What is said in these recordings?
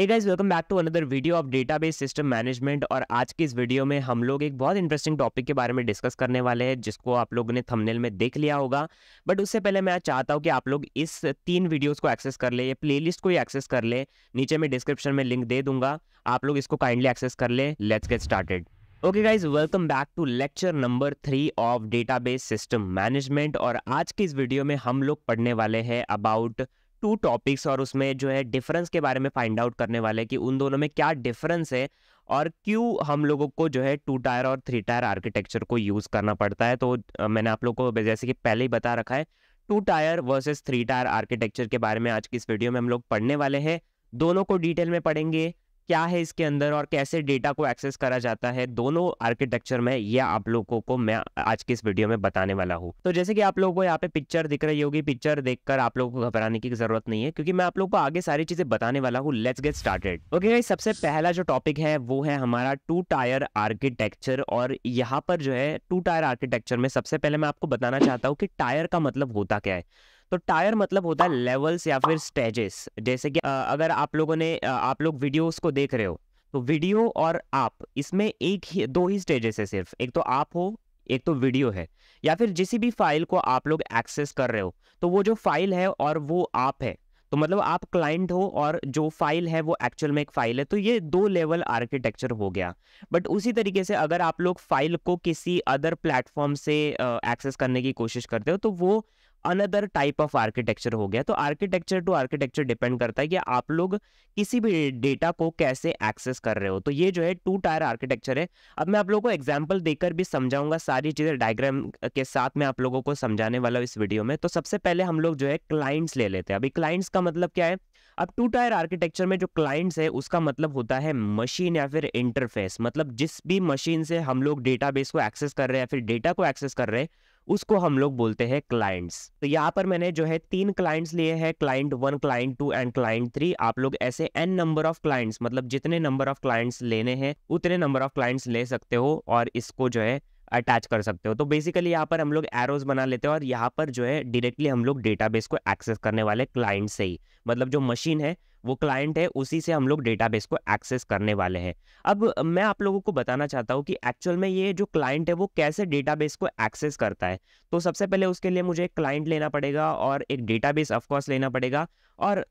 hey guys welcome back to another video of database system management और आज के इस वीडियो में हम लोग एक बहुत इंटरेस्टिंग टॉपिक के बारे में डिस्कस करने वाले हैं जिसको आप लोगों ने थंबनेल में देख लिया होगा बट उससे पहले मैं चाहता हूं कि आप लोग इस तीन वीडियोस को एक्सेस कर ले प्ले लिस्ट को ही एक्सेस कर ले नीचे मैं डिस्क्रिप्शन में लिंक दे दूंगा आप लोग इसको काइंडली एक्सेस कर ले let's get started okay guys welcome back to lecture number three of database system management और आज के इस वीडियो में हम लोग पढ़ने वाले हैं अबाउट टू टॉपिक्स और उसमें जो है डिफरेंस के बारे में फाइंड आउट करने वाले कि उन दोनों में क्या डिफरेंस है और क्यों हम लोगों को जो है टू टायर और थ्री टायर आर्किटेक्चर को यूज़ करना पड़ता है तो मैंने आप लोग को जैसे कि पहले ही बता रखा है two tier versus three tier architecture के बारे में आज की इस वीडियो में हम लोग पढ़ने वाले हैं दोनों को डिटेल में पढ़ेंगे क्या है इसके अंदर और कैसे डेटा को एक्सेस करा जाता है दोनों आर्किटेक्चर में यह आप लोगों को मैं आज के इस वीडियो में बताने वाला हूँ तो जैसे कि आप लोगों को यहाँ पे पिक्चर दिख रही होगी पिक्चर देखकर आप लोगों को घबराने की जरूरत नहीं है क्योंकि मैं आप लोगों को आगे सारी चीजें बताने वाला हूँ लेट्स गेट स्टार्टेड ओके सबसे पहला जो टॉपिक है वो है हमारा टू टायर आर्किटेक्चर और यहाँ पर जो है टू टायर आर्किटेक्चर में सबसे पहले मैं आपको बताना चाहता हूँ कि टायर का मतलब होता क्या है तो टायर मतलब होता है लेवल्स या फिर स्टेजेस जैसे कि अगर आप लोगों ने आप लोग वीडियोस को देख रहे हो तो वीडियो और आप इसमें एक ही दो ही स्टेजेस है सिर्फ एक तो आप हो एक तो वीडियो है या फिर जिस भी फाइल को आप लोग एक्सेस कर रहे हो तो वो जो फाइल है और वो आप है तो मतलब आप क्लाइंट हो और जो फाइल है वो एक्चुअल में एक फाइल है तो ये दो लेवल आर्किटेक्चर हो गया बट उसी तरीके से अगर आप लोग फाइल को किसी अदर प्लेटफॉर्म से एक्सेस करने की कोशिश करते हो तो वो अनदर टाइप ऑफ आर्किटेक्चर हो गया तो आर्किटेक्चर टू आर्किटेक्चर डिपेंड करता है कि आप लोग किसी भी डेटा को कैसे एक्सेस कर रहे हो तो ये जो है टू टायर आर्किटेक्चर है अब मैं आप लोगों को एग्जाम्पल देकर भी समझाऊंगा सारी चीज़ें डायग्राम के साथ मैं आप लोगों को समझाने वाला हूँ इस वीडियो में तो सबसे पहले हम लोग जो है क्लाइंट्स ले लेते हैं अभी क्लाइंट्स का मतलब क्या है अब टू टायर आर्किटेक्चर में जो क्लाइंट्स है उसका मतलब होता है मशीन या फिर इंटरफेस मतलब जिस भी मशीन से हम लोग डेटाबेस को एक्सेस कर रहे हैं या फिर डेटा को एक्सेस कर रहे हैं उसको हम लोग बोलते हैं क्लाइंट्स तो यहाँ पर मैंने जो है तीन क्लाइंट्स लिए हैं client one client two and client three आप लोग ऐसे एन नंबर ऑफ क्लाइंट्स मतलब जितने नंबर ऑफ क्लाइंट्स लेने हैं उतने नंबर ऑफ क्लाइंट्स ले सकते हो और इसको जो है अटैच कर सकते हो तो बेसिकली यहाँ पर हम लोग एरोज बना लेते हैं और यहाँ पर जो है डायरेक्टली हम लोग डेटाबेस को एक्सेस करने वाले क्लाइंट से ही मतलब जो मशीन है वो क्लाइंट है उसी से हम लोग डेटाबेस को एक्सेस करने वाले हैं अब मैं आप लोगों को बताना चाहता हूँ कि एक्चुअल में ये जो क्लाइंट है वो कैसे डेटाबेस को एक्सेस करता है तो सबसे पहले उसके लिए मुझे एक क्लाइंट लेना पड़ेगा और एक डेटाबेस ऑफकोर्स लेना पड़ेगा और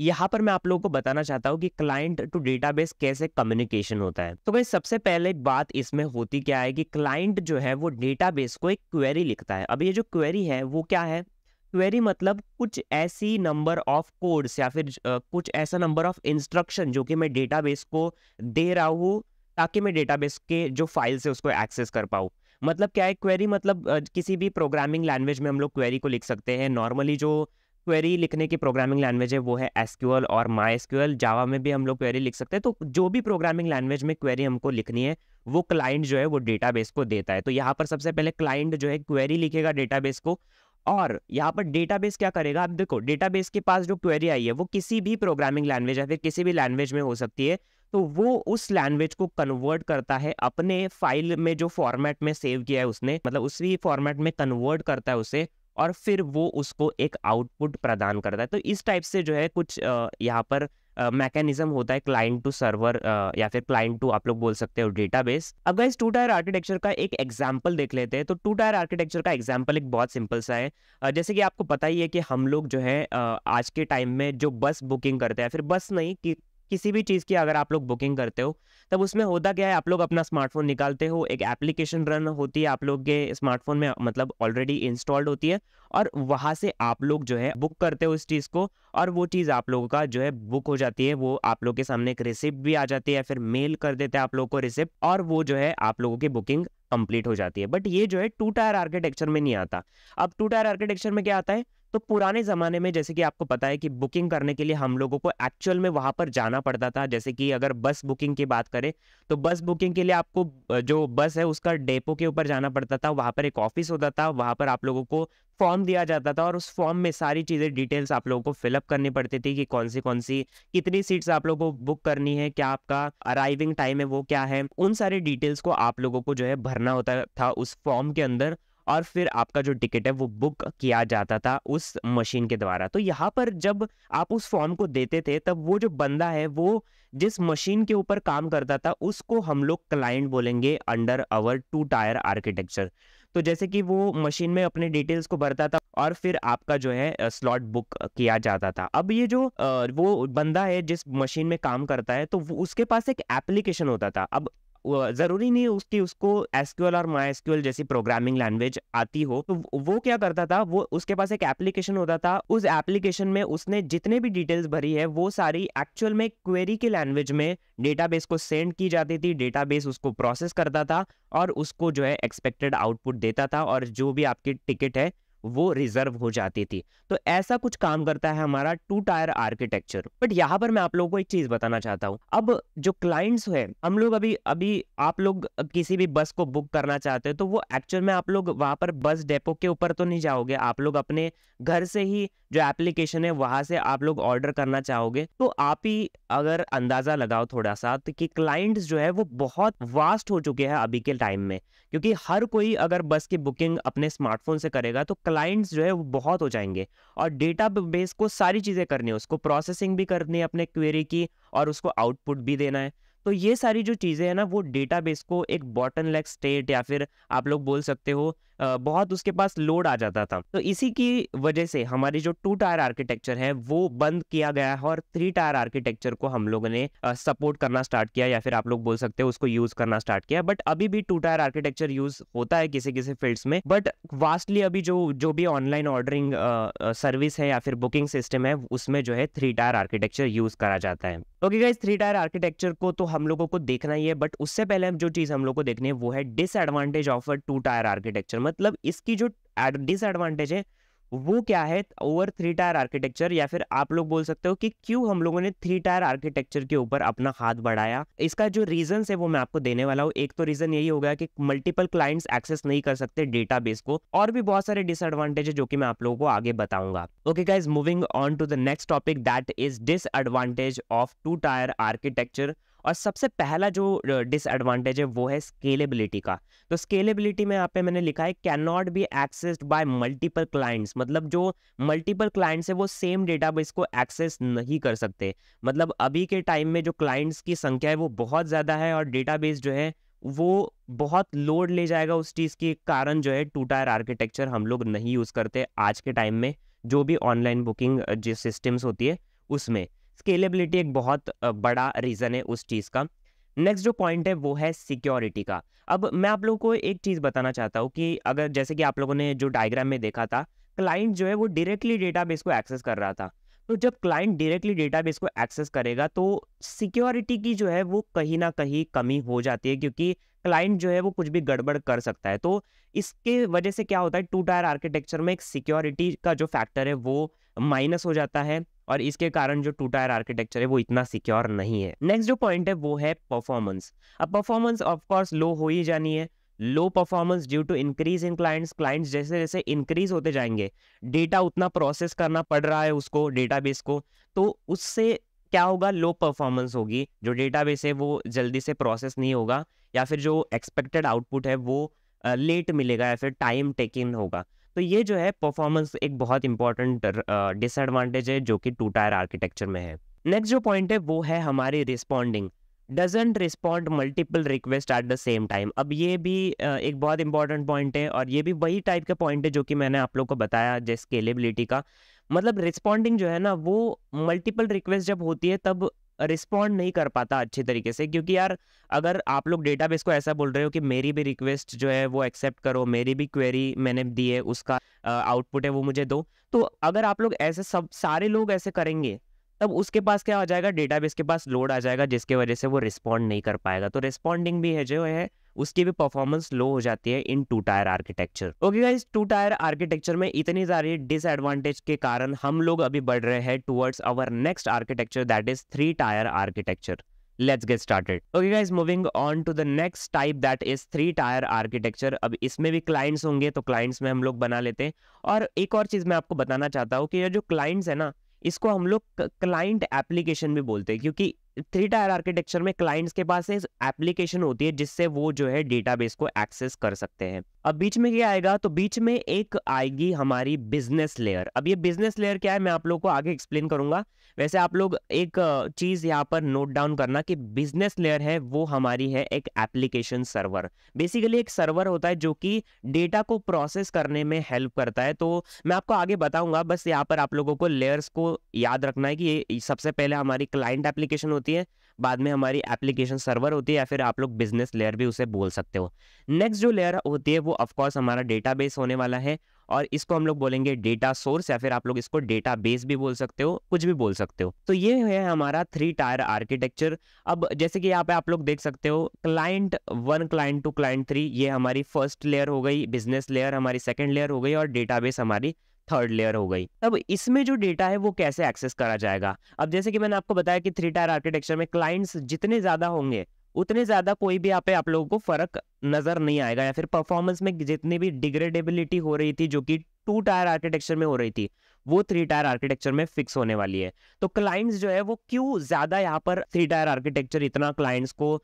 यहाँ पर मैं आप लोगों को बताना चाहता हूँ कि क्लाइंट टू डेटाबेस कैसे कम्युनिकेशन होता है तो भाई सबसे पहले बात इसमें होती क्या है कि क्लाइंट जो है वो डेटाबेस को एक क्वेरी लिखता है अब ये जो क्वेरी है वो क्या है क्वेरी मतलब कुछ ऐसी नंबर ऑफ कोड्स या फिर कुछ ऐसा नंबर ऑफ इंस्ट्रक्शन जो कि मैं डेटाबेस को दे रहा हूँ ताकि मैं डेटाबेस के जो फाइल्स है उसको एक्सेस कर पाऊँ मतलब क्या है क्वेरी मतलब किसी भी प्रोग्रामिंग लैंग्वेज में हम लोग क्वेरी को लिख सकते हैं नॉर्मली जो क्वेरी लिखने की प्रोग्रामिंग लैंग्वेज है वो है एसक्यूएल और माई एसक्यूएल जावा में भी हम लोग क्वेरी लिख सकते हैं तो जो भी प्रोग्रामिंग लैंग्वेज में क्वेरी हमको लिखनी है वो क्लाइंट जो है वो डेटाबेस को देता है तो यहाँ पर सबसे पहले क्लाइंट जो है क्वेरी लिखेगा डेटाबेस को और यहाँ पर डेटाबेस क्या करेगा आप देखो डेटाबेस के पास जो क्वेरी आई है वो किसी भी प्रोग्रामिंग लैंग्वेज या फिर किसी भी लैंग्वेज में हो सकती है तो वो उस लैंग्वेज को कन्वर्ट करता है अपने फाइल में जो फॉर्मेट में सेव किया है उसने मतलब उसी फॉर्मेट में कन्वर्ट करता है उसे और फिर वो उसको एक आउटपुट प्रदान करता है तो इस टाइप से जो है कुछ यहाँ पर मैकेनिज्म uh, होता है क्लाइंट टू सर्वर या फिर क्लाइंट टू आप लोग बोल सकते हो डेटाबेस अब गाइस टू टायर आर्किटेक्चर का एक एग्जांपल देख लेते हैं तो टू टायर आर्किटेक्चर का एग्जांपल एक बहुत सिंपल सा है uh, जैसे कि आपको पता ही है कि हम लोग जो है uh, आज के टाइम में जो बस बुकिंग करते हैं फिर बस नहीं कि किसी भी चीज़ की अगर आप लोग बुकिंग करते हो तब उसमें होता क्या है आप लोग अपना स्मार्टफोन निकालते हो एक एप्लीकेशन रन होती है आप लोग के स्मार्टफोन में मतलब ऑलरेडी इंस्टॉल्ड होती है और वहाँ से आप लोग जो है बुक करते हो उस चीज़ को और वो चीज़ आप लोगों का जो है बुक हो जाती है वो आप लोग के सामने एक रिसिप्ट भी आ जाती है फिर मेल कर देते हैं आप लोग को रिसिप्ट और वो जो है आप लोगों की बुकिंग कंप्लीट हो जाती है बट ये जो है टू टायर आर्किटेक्चर में नहीं आता अब टू टायर आर्किटेक्चर में क्या आता है तो पुराने ज़माने में जैसे कि आपको पता है कि बुकिंग करने के लिए हम लोगों को एक्चुअल में वहाँ पर जाना पड़ता था जैसे कि अगर बस बुकिंग की बात करें तो बस बुकिंग के लिए आपको जो बस है उसका डेपो के ऊपर जाना पड़ता था वहाँ पर एक ऑफिस होता था वहाँ पर आप लोगों को फॉर्म दिया जाता था और उस फॉर्म में सारी चीज़ें डिटेल्स आप लोगों को फिलअप करनी पड़ती थी कि कौन सी कौन सी कितनी सीट्स आप लोगों को बुक करनी है क्या आपका अराइविंग टाइम है वो क्या है उन सारे डिटेल्स को आप लोगों को जो है भरना होता था उस फॉर्म के अंदर और फिर आपका जो टिकट है वो बुक किया जाता था उस मशीन के द्वारा तो यहाँ पर जब आप उस फॉर्म को देते थे तब वो जो बंदा है वो जिस मशीन के ऊपर काम करता था उसको हम लोग क्लाइंट बोलेंगे under our two tier architecture तो जैसे कि वो मशीन में अपने डिटेल्स को भरता था और फिर आपका जो है स्लॉट बुक किया जाता था अब ये जो वो बंदा है जिस मशीन में काम करता है तो उसके पास एक एप्लीकेशन होता था अब ज़रूरी नहीं उसकी उसको एसक्यूएल और माइस्क्यूएल जैसी प्रोग्रामिंग लैंग्वेज आती हो तो वो क्या करता था वो उसके पास एक एप्लीकेशन होता था उस एप्लीकेशन में उसने जितने भी डिटेल्स भरी है वो सारी एक्चुअल में क्वेरी के लैंग्वेज में डेटाबेस को सेंड की जाती थी डेटाबेस उसको प्रोसेस करता था और उसको जो है एक्सपेक्टेड आउटपुट देता था और जो भी आपकी टिकट है वो रिजर्व हो जाती थी तो ऐसा कुछ काम करता है हमारा टू टायर आर्किटेक्चर बट यहाँ पर मैं आप लोगों को एक चीज बताना चाहता हूँ अब जो क्लाइंट्स है हम लोग अभी अभी आप लोग किसी भी बस को बुक करना चाहते हो तो वो एक्चुअल में आप लोग वहां पर बस डेपो के ऊपर तो नहीं जाओगे आप लोग अपने घर से ही जो एप्लीकेशन है वहाँ से आप लोग ऑर्डर करना चाहोगे तो आप ही अगर अंदाज़ा लगाओ थोड़ा सा तो कि क्लाइंट्स जो है वो बहुत वास्ट हो चुके हैं अभी के टाइम में क्योंकि हर कोई अगर बस की बुकिंग अपने स्मार्टफोन से करेगा तो क्लाइंट्स जो है वो बहुत हो जाएंगे और डेटा बेस को सारी चीज़ें करनी है उसको प्रोसेसिंग भी करनी है अपने क्वेरी की और उसको आउटपुट भी देना है तो ये सारी जो चीज़ें हैं ना वो डेटाबेस को एक बॉटन लेग स्टेट या फिर आप लोग बोल सकते हो बहुत उसके पास लोड आ जाता था तो इसी की वजह से हमारी जो टू टायर आर्किटेक्चर है वो बंद किया गया है और थ्री टायर आर्किटेक्चर को हम लोगों ने सपोर्ट करना स्टार्ट किया या फिर आप लोग बोल सकते हो उसको यूज करना स्टार्ट किया बट अभी भी टू टायर आर्किटेक्चर यूज होता है किसी किसी फील्ड्स में बट वास्टली अभी जो जो भी ऑनलाइन ऑर्डरिंग सर्विस है या फिर बुकिंग सिस्टम है उसमें जो है थ्री टायर आर्किटेक्चर यूज करा जाता है okay guys three tier architecture को तो हम लोगों को देखना ही है बट उससे पहले जो चीज हम लोग को देखनी है वो है disadvantage of two tier architecture मतलब इसकी जो डिसएडवांटेज है वो क्या है ओवर थ्री टायर आर्किटेक्चर या फिर आप लोग बोल सकते हो कि क्यों हम लोगों ने थ्री टायर आर्किटेक्चर के ऊपर अपना हाथ बढ़ाया इसका जो रीजन है वो मैं आपको देने वाला हूँ एक तो रीजन यही होगा कि मल्टीपल क्लाइंट्स एक्सेस नहीं कर सकते डेटाबेस को और भी बहुत सारे डिसएडवांटेज है जो कि मैं आप लोगों को आगे बताऊंगा okay guys moving on to the next topic that is disadvantage of two tier architecture और सबसे पहला जो डिसएडवांटेज है वो है स्केलेबिलिटी का तो स्केलेबिलिटी में यहाँ पे मैंने लिखा है can not be accessed by multiple clients मतलब जो मल्टीपल क्लाइंट्स है वो सेम डेटाबेस को एक्सेस नहीं कर सकते मतलब अभी के टाइम में जो क्लाइंट्स की संख्या है वो बहुत ज़्यादा है और बेस जो है वो बहुत लोड ले जाएगा उस चीज़ के कारण जो है टू टायर आर्किटेक्चर हम लोग नहीं यूज़ करते आज के टाइम में जो भी ऑनलाइन बुकिंग जिस सिस्टम्स होती है उसमें स्केलेबिलिटी एक बहुत बड़ा रीज़न है उस चीज़ का नेक्स्ट जो पॉइंट है वो है सिक्योरिटी का अब मैं आप लोगों को एक चीज़ बताना चाहता हूँ कि अगर जैसे कि आप लोगों ने जो डायग्राम में देखा था क्लाइंट जो है वो डायरेक्टली डेटाबेस को एक्सेस कर रहा था तो जब क्लाइंट डायरेक्टली डेटाबेस को एक्सेस करेगा तो सिक्योरिटी की जो है वो कहीं ना कहीं कमी हो जाती है क्योंकि क्लाइंट जो है वो कुछ भी गड़बड़ कर सकता है तो इसके वजह से क्या होता है टू टायर आर्किटेक्चर में एक सिक्योरिटी का जो फैक्टर है वो माइनस हो जाता है और इसके कारण जो टू टायर आर्किटेक्चर है वो इतना सिक्योर नहीं है नेक्स्ट जो पॉइंट है वो है परफॉर्मेंस अब परफॉर्मेंस ऑफकोर्स लो हो ही जानी है low performance due to increase in clients clients जैसे जैसे इंक्रीज होते जाएंगे डेटा उतना प्रोसेस करना पड़ रहा है उसको डेटाबेस को तो उससे क्या होगा लो परफॉर्मेंस होगी जो डेटाबेस है वो जल्दी से प्रोसेस नहीं होगा या फिर जो एक्सपेक्टेड आउटपुट है वो लेट मिलेगा या फिर टाइम टेक इन होगा तो ये जो है परफॉर्मेंस एक बहुत इंपॉर्टेंट डिसएडवांटेज है जो कि टू टायर आर्किटेक्चर में है नेक्स्ट जो पॉइंट है वो है हमारी responding doesn't respond multiple request at the same time अब ये भी एक बहुत इंपॉर्टेंट पॉइंट है और ये भी वही टाइप का पॉइंट है जो कि मैंने आप लोग को बताया जैसे स्केलेबिलिटी का मतलब रिस्पॉन्डिंग जो है ना वो मल्टीपल रिक्वेस्ट जब होती है तब रिस्पॉन्ड नहीं कर पाता अच्छे तरीके से क्योंकि यार अगर आप लोग डेटा को ऐसा बोल रहे हो कि मेरी भी रिक्वेस्ट जो है वो एक्सेप्ट करो मेरी भी क्वेरी मैंने दी है उसका आउटपुट है वो मुझे दो तो अगर आप लोग ऐसे सब सारे लोग ऐसे करेंगे तब उसके पास क्या आ जाएगा डेटाबेस के पास लोड आ जाएगा जिसके वजह से वो रिस्पॉन्ड नहीं कर पाएगा तो रिस्पॉन्डिंग भी है जो है उसकी भी परफॉर्मेंस लो हो जाती है in two tier architecture okay guys two tier architecture में इतनी सारी डिसएडवांटेज के कारण हम लोग अभी बढ़ रहे हैं towards our next architecture that is three tier architecture let's get started okay guys moving on to the next type that is three tier architecture अब इसमें भी क्लाइंट्स होंगे तो क्लाइंट्स में हम लोग बना लेते हैं और एक और चीज़ मैं आपको बताना चाहता हूँ कि ये जो क्लाइंट्स है ना इसको हम लोग क्लाइंट एप्लीकेशन भी बोलते हैं क्योंकि थ्री टायर आर्किटेक्चर में क्लाइंट्स के पास एप्लीकेशन होती है जिससे वो जो है डेटाबेस को एक्सेस कर सकते हैं अब बीच में क्या आएगा तो बीच में एक आएगी हमारी बिजनेस लेयर अब ये बिजनेस लेयर क्या है मैं आप लोग को आगे एक्सप्लेन करूंगा वैसे आप लोग एक चीज यहाँ पर नोट डाउन करना कि बिजनेस लेयर है वो हमारी है एक एप्लीकेशन सर्वर बेसिकली एक सर्वर होता है जो कि डेटा को प्रोसेस करने में हेल्प करता है तो मैं आपको आगे बताऊंगा बस यहाँ पर आप लोगों को लेयर्स को याद रखना है कि सबसे पहले हमारी क्लाइंट एप्लीकेशन होती है बाद में हमारी एप्लीकेशन सर्वर होती है या फिर आप लोग बिजनेस लेयर भी उसे बोल सकते हो नेक्स्ट जो लेयर होती है वो वो ऑफकोर्स हमारा डेटाबेस होने वाला है और इसको हम लोग बोलेंगे डेटा सोर्स या फिर आप लोग इसको डेटा बेस भी बोल सकते हो कुछ भी बोल सकते हो तो ये है हमारा थ्री टायर आर्किटेक्चर अब जैसे कि यहाँ पे आप लोग देख सकते हो client one client two client three ये हमारी फर्स्ट लेयर हो गई बिजनेस लेयर हमारी सेकेंड लेयर हो गई और डेटाबेस हमारी थर्ड लेयर हो गई अब इसमें जो डेटा है वो कैसे एक्सेस करा जाएगा अब जैसे कि मैंने आपको बताया कि थ्री टायर आर्किटेक्चर में क्लाइंट्स जितने ज्यादा होंगे उतने ज़्यादा कोई भी यहाँ पे आप लोगों को फर्क नज़र नहीं आएगा या फिर परफॉर्मेंस में जितनी भी डिग्रेडेबिलिटी हो रही थी जो कि टू टायर आर्किटेक्चर में हो रही थी वो थ्री टायर आर्किटेक्चर में फिक्स होने वाली है तो क्लाइंट्स जो है वो क्यों ज़्यादा यहाँ पर थ्री टायर आर्किटेक्चर इतना क्लाइंट्स को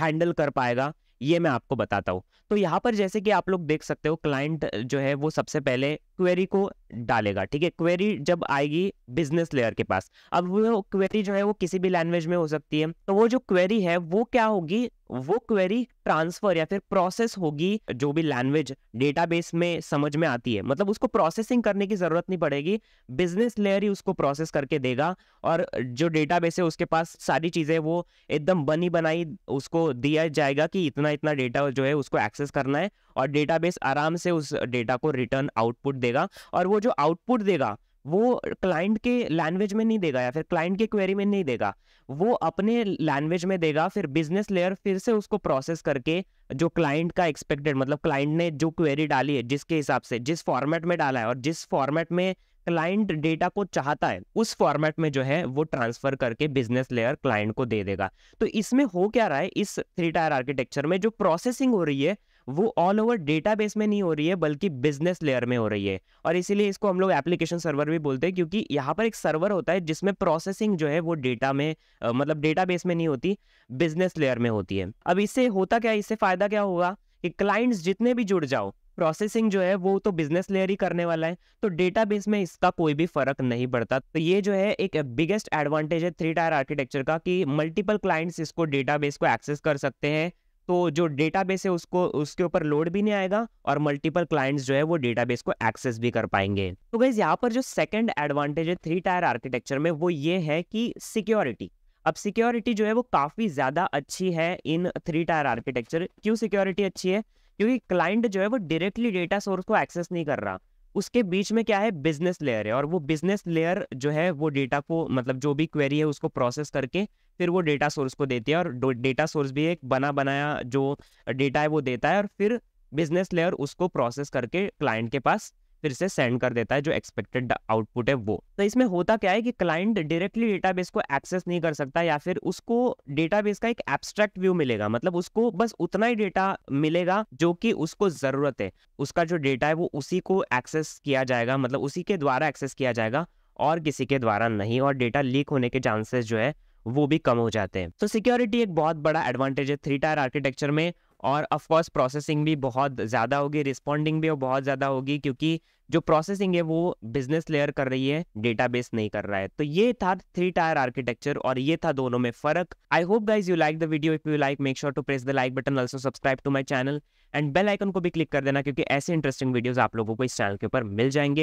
हैंडल कर पाएगा ये मैं आपको बताता हूँ तो यहाँ पर जैसे कि आप लोग देख सकते हो क्लाइंट जो है वो सबसे पहले क्वेरी को डालेगा ठीक है क्वेरी जब आएगी बिजनेस लेयर के पास अब वो क्वेरी जो है वो किसी भी लैंग्वेज में हो सकती है तो वो जो क्वेरी है वो क्या होगी वो क्वेरी ट्रांसफर या फिर प्रोसेस होगी जो भी लैंग्वेज डेटाबेस में समझ में आती है मतलब उसको प्रोसेसिंग करने की जरूरत नहीं पड़ेगी बिजनेस लेयर ही उसको प्रोसेस करके देगा और जो डेटाबेस है उसके पास सारी चीजें वो एकदम बनी बनाई उसको दिया जाएगा कि इतना इतना डेटा जो है उसको एक्सेस करना है और डेटाबेस आराम से उस डेटा को रिटर्न आउटपुट देगा और वो जो आउटपुट देगा वो क्लाइंट के लैंग्वेज में नहीं देगा या फिर क्लाइंट के क्वेरी में नहीं देगा वो अपने लैंग्वेज में देगा फिर बिजनेस लेयर फिर से उसको प्रोसेस करके जो क्लाइंट का एक्सपेक्टेड मतलब क्लाइंट ने जो क्वेरी डाली है जिसके हिसाब से जिस फॉर्मेट में डाला है और जिस फॉर्मेट में क्लाइंट डेटा को चाहता है उस फॉर्मेट में जो है वो ट्रांसफर करके बिजनेस लेयर क्लाइंट को दे देगा तो इसमें हो क्या रहा है इस थ्री टायर आर्किटेक्चर में जो प्रोसेसिंग हो रही है वो ऑल ओवर डेटाबेस में नहीं हो रही है बल्कि बिजनेस लेयर में हो रही है और इसीलिए इसको हम लोग एप्लीकेशन सर्वर भी बोलते हैं क्योंकि यहाँ पर एक सर्वर होता है जिसमें प्रोसेसिंग जो है वो डेटा में मतलब मतलब डेटाबेस में नहीं होती बिजनेस लेयर में होती है अब इससे होता क्या इससे फायदा क्या होगा कि क्लाइंट्स जितने भी जुड़ जाओ प्रोसेसिंग जो है वो तो बिजनेस लेयर ही करने वाला है तो डेटाबेस में इसका कोई भी फर्क नहीं पड़ता तो ये जो है एक बिगेस्ट एडवांटेज है थ्री टायर आर्किटेक्चर का कि मल्टीपल क्लाइंट्स इसको डेटाबेस को एक्सेस कर सकते हैं तो जो डेटाबेस है उसको उसके ऊपर लोड भी नहीं आएगा और मल्टीपल क्लाइंट्स जो है वो डेटाबेस को एक्सेस भी कर पाएंगे तो गाइज यहाँ पर जो सेकंड एडवांटेज है थ्री टायर आर्किटेक्चर में वो ये है कि सिक्योरिटी अब सिक्योरिटी जो है वो काफ़ी ज़्यादा अच्छी है इन थ्री टायर आर्किटेक्चर क्यों सिक्योरिटी अच्छी है क्योंकि क्लाइंट जो है वो डायरेक्टली डेटा सोर्स को एक्सेस नहीं कर रहा उसके बीच में क्या है बिजनेस लेयर है और वो बिजनेस लेयर जो है वो डेटा को मतलब जो भी क्वेरी है उसको प्रोसेस करके फिर वो डेटा सोर्स को देती है और डेटा सोर्स भी एक बना बनाया जो डेटा है वो देता है और फिर बिजनेस लेयर उसको प्रोसेस करके क्लाइंट के पास फिर से सेंड कर देता है जो एक्सपेक्टेड आउटपुट है वो तो इसमें होता क्या है कि क्लाइंट डायरेक्टली डेटाबेस को एक्सेस नहीं कर सकता या फिर उसको डेटाबेस का एक एब्स्ट्रैक्ट व्यू मिलेगा मतलब उसको बस उतना ही डेटा मिलेगा जो कि उसको जरूरत है उसका जो डेटा है वो उसी को एक्सेस किया जाएगा मतलब उसी के द्वारा एक्सेस किया जाएगा और किसी के द्वारा नहीं और डेटा लीक होने के चांसेस जो है वो भी कम हो जाते हैं तो सिक्योरिटी एक बहुत बड़ा एडवांटेज है थ्री टायर आर्किटेक्चर में और अफकोर्स प्रोसेसिंग भी बहुत ज़्यादा होगी रिस्पॉन्डिंग भी बहुत ज़्यादा होगी क्योंकि जो प्रोसेसिंग है वो बिजनेस लेयर कर रही है डेटा नहीं कर रहा है तो ये था थ्री टायर आर्किटेक्चर और ये था दोनों में फर्क I hope guys you like the video if you like make sure to press the like button also subscribe to my channel and bell icon को भी क्लिक कर देना क्योंकि ऐसे इंटरेस्टिंग वीडियोज आप लोगों को इस चैनल के ऊपर मिल जाएंगे